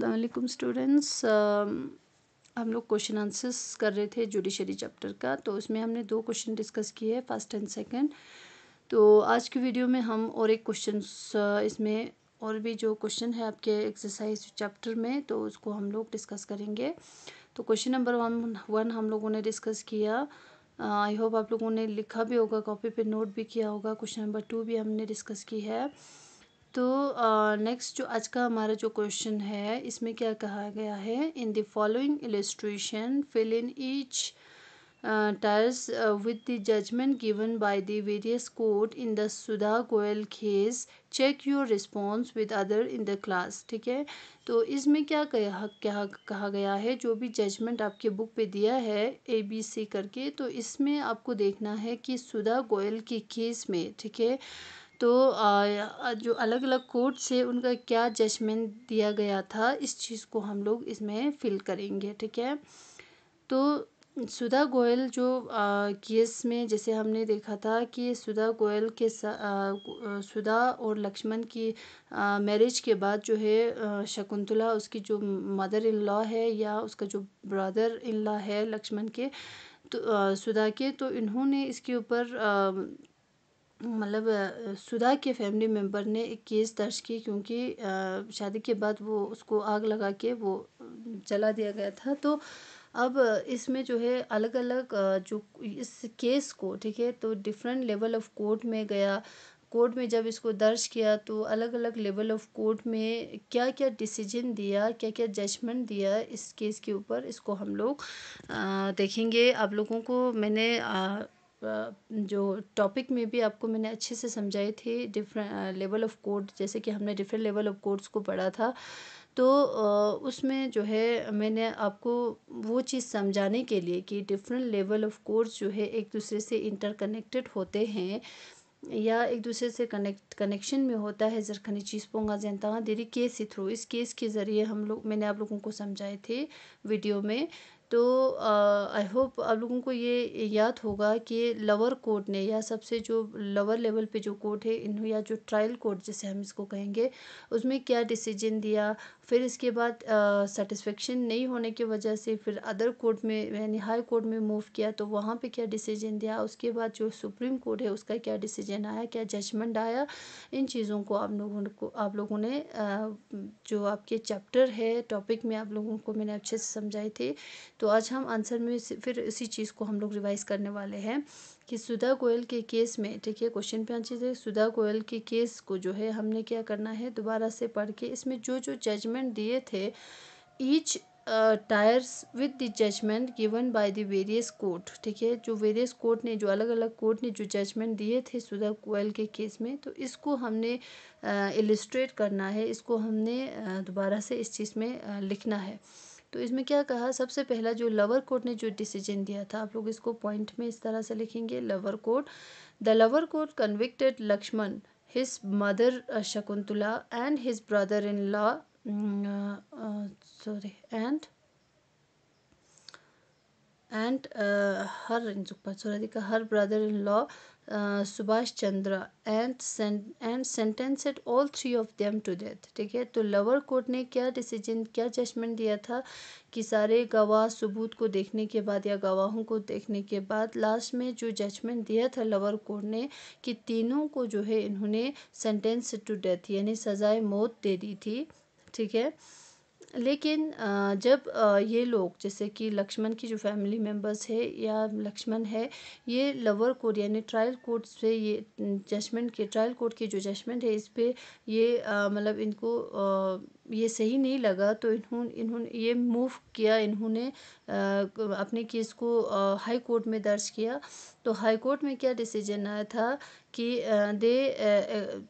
अस्सलाम स्टूडेंट्स हम लोग क्वेश्चन आंसर्स कर रहे थे जुडिशरी चैप्टर का तो उसमें हमने दो क्वेश्चन डिस्कस किए हैं फर्स्ट एंड सेकंड तो आज की वीडियो में हम और एक क्वेश्चन इसमें और भी जो क्वेश्चन है आपके एक्सरसाइज चैप्टर में तो उसको हम लोग डिस्कस करेंगे तो क्वेश्चन नंबर वन वन हम लोगों ने डिस्कस किया आई होप आप लोगों ने लिखा भी होगा कॉपी पर नोट भी किया होगा क्वेश्चन नंबर टू भी हमने डिस्कस की है तो नेक्स्ट जो आज का हमारा जो क्वेश्चन है इसमें क्या कहा गया है in the following illustration fill in each tiers with the judgment given by the various court in the Sudha Goyal case check your response with other in the class ठीक है तो इसमें क्या कह क्या कहा गया है जो भी जजमेंट आपके बुक पे दिया है ए बी सी करके तो इसमें आपको देखना है कि सुधा गोयल के केस में ठीक है तो जो अलग अलग कोर्ट से उनका क्या जजमेंट दिया गया था इस चीज़ को हम लोग इसमें फिल करेंगे ठीक है तो सुधा गोयल जो केस में जैसे हमने देखा था कि सुधा गोयल के सुधा और लक्ष्मण की मैरिज के बाद जो है शकुंतला उसकी जो मदर इन लॉ है या उसका जो ब्रदर इन लॉ है लक्ष्मण के तो सुधा के तो इन्होंने इसके ऊपर मतलब सुधा के फैमिली मेम्बर ने एक केस दर्ज की क्योंकि शादी के बाद वो उसको आग लगा के वो जला दिया गया था तो अब इसमें जो है अलग अलग जो इस केस को ठीक है तो डिफरेंट लेवल ऑफ कोर्ट में गया कोर्ट में जब इसको दर्ज किया तो अलग अलग लेवल ऑफ कोर्ट में क्या क्या डिसीजन दिया क्या क्या जजमेंट दिया इस केस के ऊपर इसको हम लोग देखेंगे आप लोगों को मैंने जो टॉपिक में भी आपको मैंने अच्छे से समझाई थी डिफरेंट लेवल ऑफ़ कोड जैसे कि हमने डिफरेंट लेवल ऑफ़ कोड्स को पढ़ा था तो उसमें जो है मैंने आपको वो चीज़ समझाने के लिए कि डिफरेंट लेवल ऑफ़ कोर्स जो है एक दूसरे से इंटरकनेक्टेड होते हैं या एक दूसरे से कनेक्ट कनेक्शन में होता है जरखनी चीज़ पोंगा जनता देरी केस ही थ्रू इस केस के ज़रिए हम लोग मैंने आप लोगों को समझाए थे वीडियो में तो आई होप आप लोगों को ये याद होगा कि लवर कोर्ट ने या सबसे जो लवर लेवल पे जो कोर्ट है इन या जो ट्रायल कोर्ट जिसे हम इसको कहेंगे उसमें क्या डिसीजन दिया फिर इसके बाद सेटिस्फेक्शन नहीं होने की वजह से फिर अदर कोर्ट में यानी हाई कोर्ट में मूव किया तो वहाँ पे क्या डिसीजन दिया उसके बाद जो सुप्रीम कोर्ट है उसका क्या डिसीजन आया क्या जजमेंट आया इन चीज़ों को आप लोगों को आप लोगों ने जो आपके चैप्टर है टॉपिक में आप लोगों को मैंने अच्छे से समझाई थी तो आज हम आंसर में फिर इसी चीज़ को हम लोग रिवाइज करने वाले हैं कि सुधा गोयल के केस में ठीक है क्वेश्चन पे आंसर थे सुधा गोयल के केस को जो है हमने क्या करना है दोबारा से पढ़ के इसमें जो जो जजमेंट दिए थे each tiers with the judgment given by the various court ठीक है जो वेरियस कोर्ट ने जो अलग अलग कोर्ट ने जो जजमेंट दिए थे सुधा गोयल के केस में तो इसको हमने इलिस्ट्रेट uh, करना है इसको हमने uh, दोबारा से इस चीज़ में uh, लिखना है तो इसमें क्या कहा सबसे पहला जो लवर कोर्ट ने जो डिसीजन दिया था आप लोग इसको पॉइंट में इस तरह से लिखेंगे lower court the lower court convicted Lakshman his mother Shakuntala and his brother in law sorry and and her and her brother in law Subhash Chandra and and sentenced all three of them to death ठीक है तो lover court ने क्या decision क्या judgement दिया था कि सारे गवाह सबूत को देखने के बाद या गवाहों को देखने के बाद लास्ट में जो जजमेंट दिया था लवर कोर्ट ने कि तीनों को जो है इन्होंने सेंटेंस टू डेथ यानी सजाए मौत दे दी थी ठीक है लेकिन जब ये लोग जैसे कि लक्ष्मण की जो फैमिली मेम्बर्स है या लक्ष्मण है ये लवर कोर्ट यानी ट्रायल कोर्ट से ये जजमेंट के ट्रायल कोर्ट के जो जजमेंट है इस पर ये मतलब इनको ये सही नहीं लगा तो इन्होंने इन्होंने ये मूव किया इन्होंने अपने केस को हाई कोर्ट में दर्ज किया तो हाई कोर्ट में क्या डिसीजन आया था कि they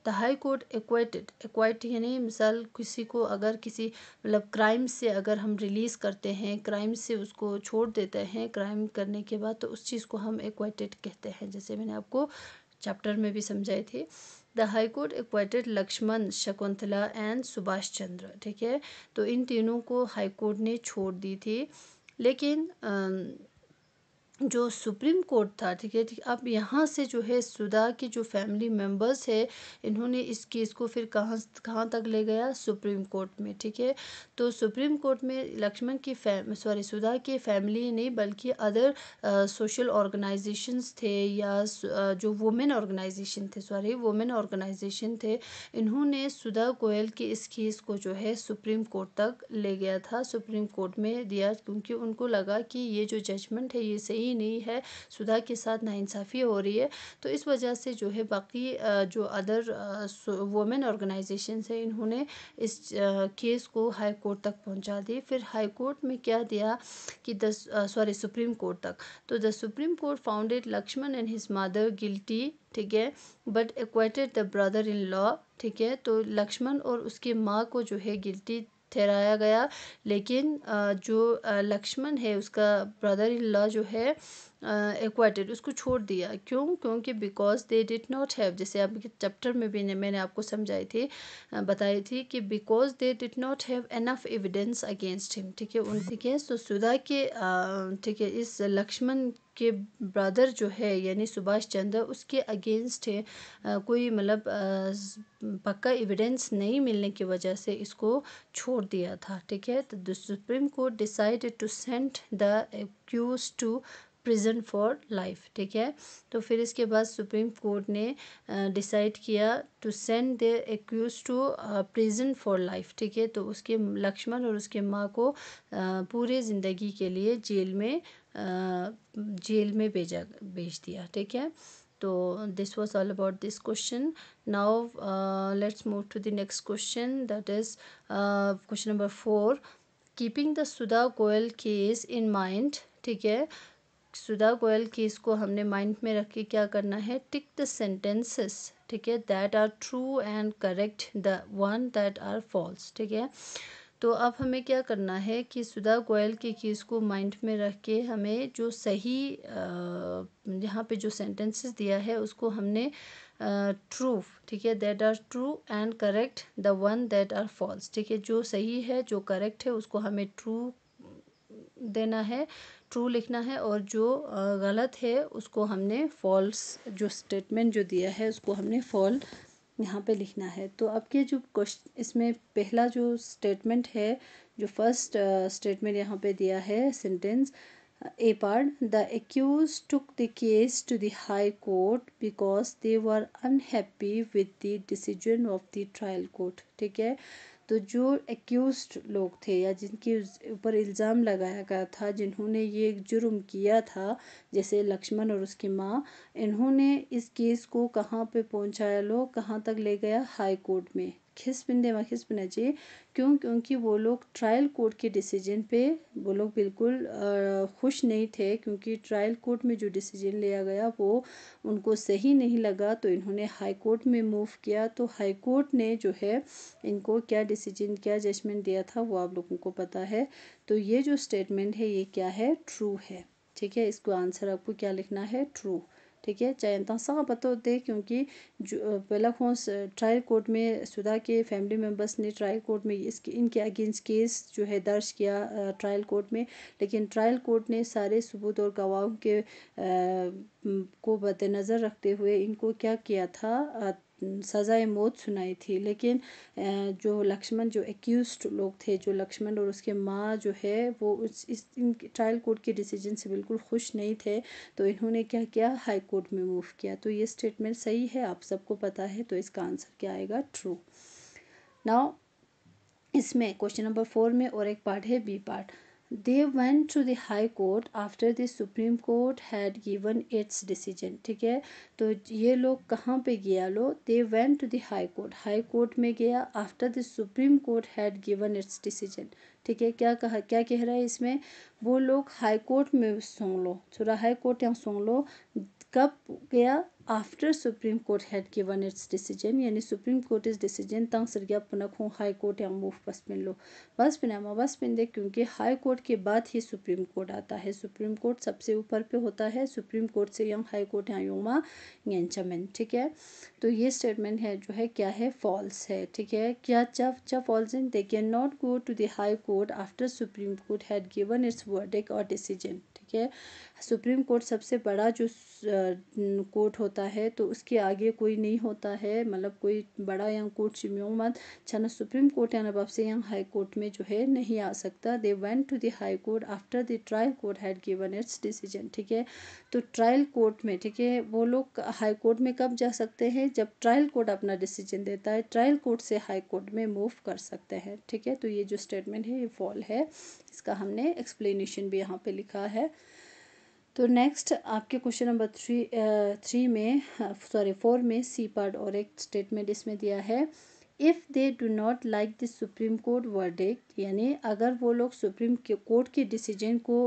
the high court acquitted acquit यानी मिसाल किसी को अगर किसी मतलब क्राइम से अगर हम रिलीज़ करते हैं क्राइम से उसको छोड़ देते हैं क्राइम करने के बाद तो उस चीज़ को हम एक्वाइटेड कहते हैं जैसे मैंने आपको चैप्टर में भी समझाई थी the high court acquitted Lakshman Shakuntala and Subhash Chandra ठीक है तो इन तीनों को हाई कोर्ट ने छोड़ दी थी लेकिन आ, जो सुप्रीम कोर्ट था ठीक है ठीक अब यहाँ से जो है सुधा की जो फैमिली मेम्बर्स है इन्होंने इस केस को फिर कहाँ कहाँ तक ले गया सुप्रीम कोर्ट में ठीक है तो सुप्रीम कोर्ट में लक्ष्मण की फैम सॉरी सुधा की फैमिली नहीं बल्कि अदर सोशल ऑर्गेनाइजेशंस थे या जो वुमेन ऑर्गेनाइजेशन थे सॉरी वुमेन ऑर्गेनाइजेशन थे इन्होंने सुधा गोयल के इस केस को जो है सुप्रीम कोर्ट तक ले गया था सुप्रीम कोर्ट में दिया क्योंकि उनको लगा कि ये जो जजमेंट है ये सही ही नहीं है सुधा के साथ नाइंसाफ़ी हो रही है तो इस वजह से जो है बाकी जो अदर वुमेन ऑर्गेनाइजेशन है इन्होंने इस केस को हाई कोर्ट तक पहुंचा दी फिर हाई कोर्ट में क्या दिया कि द सॉरी सुप्रीम कोर्ट तक तो the supreme court founded Lakshman and his mother guilty ठीक है but acquitted the brother in law ठीक है तो लक्ष्मण और उसकी माँ को जो है गिल्टी ठहराया गया लेकिन जो लक्ष्मण है उसका ब्रदर इन लॉ जो है एक्वाटेड उसको छोड़ दिया क्यों क्योंकि because they did not have जैसे आपके चैप्टर में भी मैंने आपको समझाई थी बताई थी कि because they did not have enough evidence against him ठीक है उन ठीक है तो सुधा के ठीक है इस लक्ष्मण के ब्रदर जो है यानी सुभाष चंद्र उसके अगेंस्ट है कोई मतलब पक्का एविडेंस नहीं मिलने की वजह से इसको छोड़ दिया था ठीक है तो supreme court decided to send the accused to prison for life ठीक है तो फिर इसके बाद सुप्रीम कोर्ट ने डिसाइड किया to send the accused to prison for life ठीक है तो उसके लक्ष्मण और उसके माँ को पूरे ज़िंदगी के लिए जेल में जेल में भेजा भेज दिया ठीक है तो this was all about this question now let's move to the next question that is question number four keeping the Sudha Goyal case in mind ठीक है सुधा गोयल केस इसको हमने माइंड में रख के क्या करना है टिक द सेंटेंसेस ठीक है that are true and correct the one that are false ठीक है तो अब हमें क्या करना है कि सुधा गोयल के केस को माइंड में रख के हमें जो सही यहाँ पे जो सेंटेंसेस दिया है उसको हमने ट्रू ठीक है that are true and correct the one that are false ठीक है जो सही है जो करेक्ट है उसको हमें ट्रू देना है ट्रू लिखना है और जो गलत है उसको हमने फॉल्स जो स्टेटमेंट जो दिया है उसको हमने फॉल यहाँ पे लिखना है तो अब के जो क्वेश्चन इसमें पहला जो स्टेटमेंट है जो फर्स्ट स्टेटमेंट यहाँ पे दिया है sentence A part the accused took the case to the high court because they were unhappy with the decision of the trial court ठीक है तो जो एक्यूज लोग थे या जिनके ऊपर इल्ज़ाम लगाया गया था जिन्होंने ये जुर्म किया था जैसे लक्ष्मण और उसकी माँ इन्होंने इस केस को कहाँ पे पहुँचाया लोग कहाँ तक ले गया हाई कोर्ट में खिसपिन देमा खिसपिना चाहिए क्यों क्योंकि वो लोग ट्रायल कोर्ट के डिसीजन पे वो लोग बिल्कुल खुश नहीं थे क्योंकि ट्रायल कोर्ट में जो डिसीजन लिया गया वो उनको सही नहीं लगा तो इन्होंने हाई कोर्ट में मूव किया तो हाई कोर्ट ने जो है इनको क्या डिसीजन क्या जजमेंट दिया था वो आप लोगों को पता है तो ये जो स्टेटमेंट है ये क्या है ट्रू है ठीक है इसको आंसर आपको क्या लिखना है ट्रू ठीक है चाहे तव्हां पतो हुजे क्योंकि पहला खां ट्रायल कोर्ट में सुधा के फैमिली मेम्बर्स ने ट्रायल कोर्ट में इसके इनके अगेंस्ट केस जो है दर्ज किया ट्रायल कोर्ट में लेकिन ट्रायल कोर्ट ने सारे सबूत और गवाहों के को मद्देनज़र रखते हुए इनको क्या किया था सज़ाए मौत सुनाई थी लेकिन जो लक्ष्मण जो एक्यूज लोग थे जो लक्ष्मण और उसके माँ जो है वो उस इस ट्रायल कोर्ट के डिसीजन से बिल्कुल खुश नहीं थे तो इन्होंने क्या किया हाई कोर्ट में मूव किया तो ये स्टेटमेंट सही है आप सबको पता है तो इसका आंसर क्या आएगा ट्रू नाउ इसमें क्वेश्चन नंबर फोर में और एक पार्ट है B part they went to the high court after the supreme court had given its decision ठीक है तो ये लोग कहाँ पे गया लो they went to the high court high court में गया after the supreme court had given its decision ठीक है क्या कहा क्या कह रहा है इसमें वो लोग हाई कोर्ट में सुन लो थोड़ा हाई कोर्ट यहाँ सुन लो कब गया after supreme court had given its decision यानी सुप्रीम कोर्ट इस डिसीजन तंग सर गया पुनः हूँ हाई कोर्ट या मूव बस पिन लो बस पिन पिनामा बस पिन दे क्योंकि हाई कोर्ट के बाद ही सुप्रीम कोर्ट आता है सुप्रीम कोर्ट सबसे ऊपर पे होता है सुप्रीम कोर्ट से यंग हाई कोर्ट या युमा यंचमन ठीक है तो ये स्टेटमेंट है जो है क्या है फॉल्स है ठीक है क्या जब जब false in they can not go to the high court after supreme court had given its verdict और डिसीजन ठीक है सुप्रीम कोर्ट सबसे बड़ा जो कोर्ट होता है तो उसके आगे कोई नहीं होता है मतलब कोई बड़ा यंग कोर्ट मत छन सुप्रीम कोर्ट नबाब से यंग हाई कोर्ट में जो है नहीं आ सकता they went to the high court after the trial court had given its decision ठीक है तो ट्रायल कोर्ट में ठीक है वो लोग हाई कोर्ट में कब जा सकते हैं जब ट्रायल कोर्ट अपना डिसीजन देता है ट्रायल कोर्ट से हाई कोर्ट में मूव कर सकते हैं ठीक है तो ये जो स्टेटमेंट है ये फॉल है इसका हमने एक्सप्लेनेशन भी यहाँ पर लिखा है तो नेक्स्ट आपके क्वेश्चन नंबर थ्री थ्री में सॉरी फोर में सी पार्ट और एक स्टेटमेंट इसमें दिया है if they do not like the supreme court verdict यानी अगर वो लोग सुप्रीम कोर्ट के डिसीजन को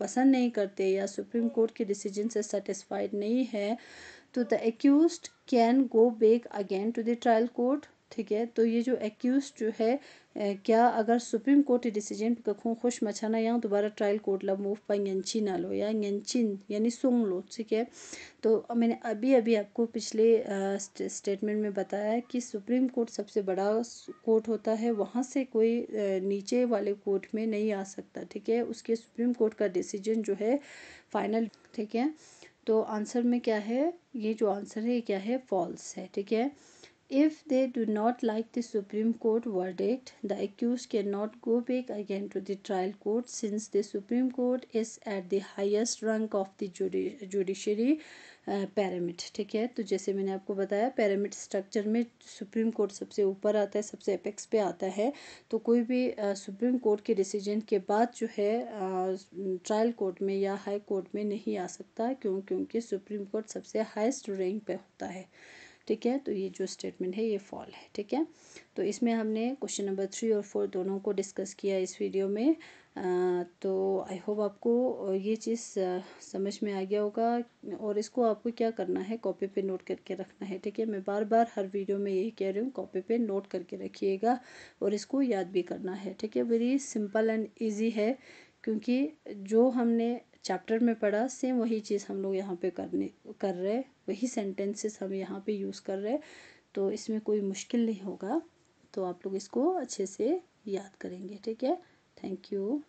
पसंद नहीं करते या सुप्रीम कोर्ट के डिसीजन से सेटिस्फाइड नहीं है तो the accused can go back again to the trial court ठीक है तो ये जो एक्यूज जो है क्या अगर सुप्रीम कोर्ट पे कखों खुश मछाना या दोबारा ट्रायल कोर्ट ला मूव पा यंची ना लो या यंचिन यानी सुंग लो ठीक है तो मैंने अभी अभी आपको पिछले स्टेटमेंट में बताया कि सुप्रीम कोर्ट सबसे बड़ा कोर्ट होता है वहाँ से कोई नीचे वाले कोर्ट में नहीं आ सकता ठीक है उसके सुप्रीम कोर्ट का डिसीजन जो है फाइनल ठीक है तो आंसर में क्या है ये जो आंसर है क्या है फॉल्स है ठीक है If they do not like the Supreme Court verdict, the accused cannot go back again to the trial court since the Supreme Court is at the highest rank of the judiciary pyramid ठीक है तो जैसे मैंने आपको बताया pyramid structure में supreme court सबसे ऊपर आता है सबसे अपेक्स पे आता है तो कोई भी सुप्रीम कोर्ट के डिसीजन के बाद जो है ट्रायल कोर्ट में या हाई कोर्ट में नहीं आ सकता क्यों क्योंकि सुप्रीम कोर्ट सबसे हाईएस्ट रैंक पे होता है ठीक है तो ये जो स्टेटमेंट है ये फॉल है ठीक है तो इसमें हमने क्वेश्चन नंबर थ्री और फोर दोनों को डिस्कस किया इस वीडियो में तो आई होप आपको ये चीज़ समझ में आ गया होगा और इसको आपको क्या करना है कॉपी पे नोट करके रखना है ठीक है मैं बार बार हर वीडियो में यही कह रही हूँ कॉपी पे नोट करके रखिएगा और इसको याद भी करना है ठीक है वेरी सिंपल एंड ईजी है क्योंकि जो हमने चैप्टर में पढ़ा सेम वही चीज़ हम लोग यहाँ पे करने कर रहे वही सेंटेंसेस हम यहाँ पे यूज़ कर रहे तो इसमें कोई मुश्किल नहीं होगा तो आप लोग इसको अच्छे से याद करेंगे ठीक है थैंक यू